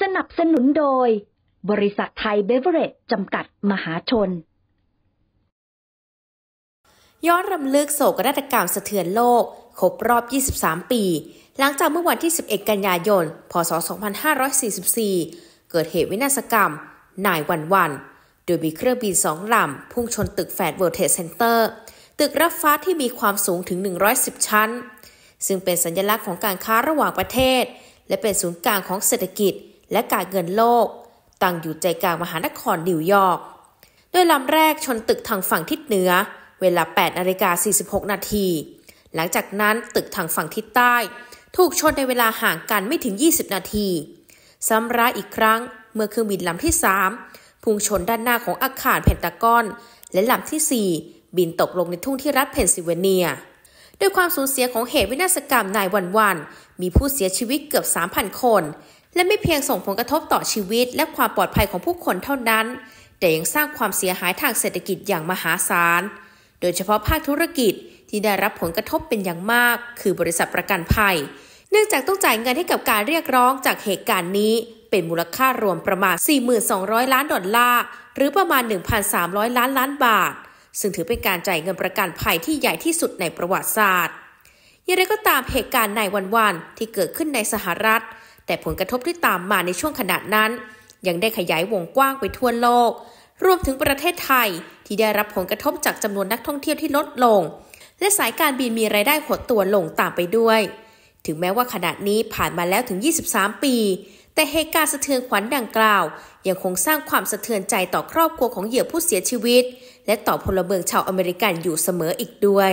สนับสนุนโดย บริษัทไทยเบเวอร์เรจจำกัดมหาชน ย้อนรำลึกโศกนาฏกรรมสะเทือนโลก ครบรอบ 23 ปี หลังจากเมื่อวันที่ 11 กันยายน พศ 2544 เกิดเหตุวินาศกรรม นายวันวัน โดยมีเครื่องบินสองลำพุ่งชนตึกแฟดเวิลด์เทสเซ็นเตอร์ ตึกรับฟ้าที่มีความสูงถึง 110 ชั้น ซึ่งเป็นสัญลักษณ์ของการค้าระหว่างประเทศ และเป็นศูนย์กลางของเศรษฐกิจและการเงินโลก ตั้งอยู่ใจกลางมหานคร นิวยอร์กโดยลำแรกชนตึกทางฝั่งทิศเหนือเวลา8นาฬิกา46นาทีหลังจากนั้นตึกทางฝั่งทิศใต้ถูกชนในเวลาห่างกันไม่ถึง 20 นาทีซ้ำร้ายอีกครั้งเมื่อเครื่องบินลำที่ 3พุ่งชนด้านหน้าของอาคารเพนตากอนและลำที่ 4 บินตกลงในทุ่งที่รัฐเพนซิลเวเนีย ด้วยความสูญเสียของเหตุวินาศกรรมนายวันวัน มีผู้เสียชีวิตเกือบ 3,000 คนและไม่เพียงส่งผลกระทบต่อชีวิตและความปลอดภัยของผู้คนเท่านั้น แต่ยังสร้างความเสียหายทางเศรษฐกิจอย่างมหาศาล โดยเฉพาะภาคธุรกิจที่ได้รับผลกระทบเป็นอย่างมาก คือบริษัทประกันภัย เนื่องจากต้องจ่ายเงินให้กับการเรียกร้องจากเหตุการณ์นี้เป็นมูลค่ารวมประมาณ 4,200 ล้านดอลลาร์ หรือประมาณ 1,300 ล้านล้านบาท ซึ่งถือเป็นการจ่ายเงินประกันภัยที่ใหญ่ที่สุดในประวัติศาสตร์อย่างไรก็ตามเหตุการณ์ในวันๆที่เกิดขึ้นในสหรัฐแต่ผลกระทบที่ตามมาในช่วงขณะนั้น ยังได้ขยายวงกว้างไปทั่วโลก รวมถึงประเทศไทย ที่ได้รับผลกระทบจากจำนวนนักท่องเที่ยวที่ลดลง และสายการบินมีรายได้หดตัวลงตามไปด้วย ถึงแม้ว่าขณะนี้ผ่านมาแล้วถึง 23 ปี แต่เหตุการณ์สะเทือนขวัญดังกล่าว ยังคงสร้างความสะเทือนใจต่อครอบครัวของเหยื่อผู้เสียชีวิต และต่อพลเมืองชาวอเมริกันอยู่เสมออีกด้วย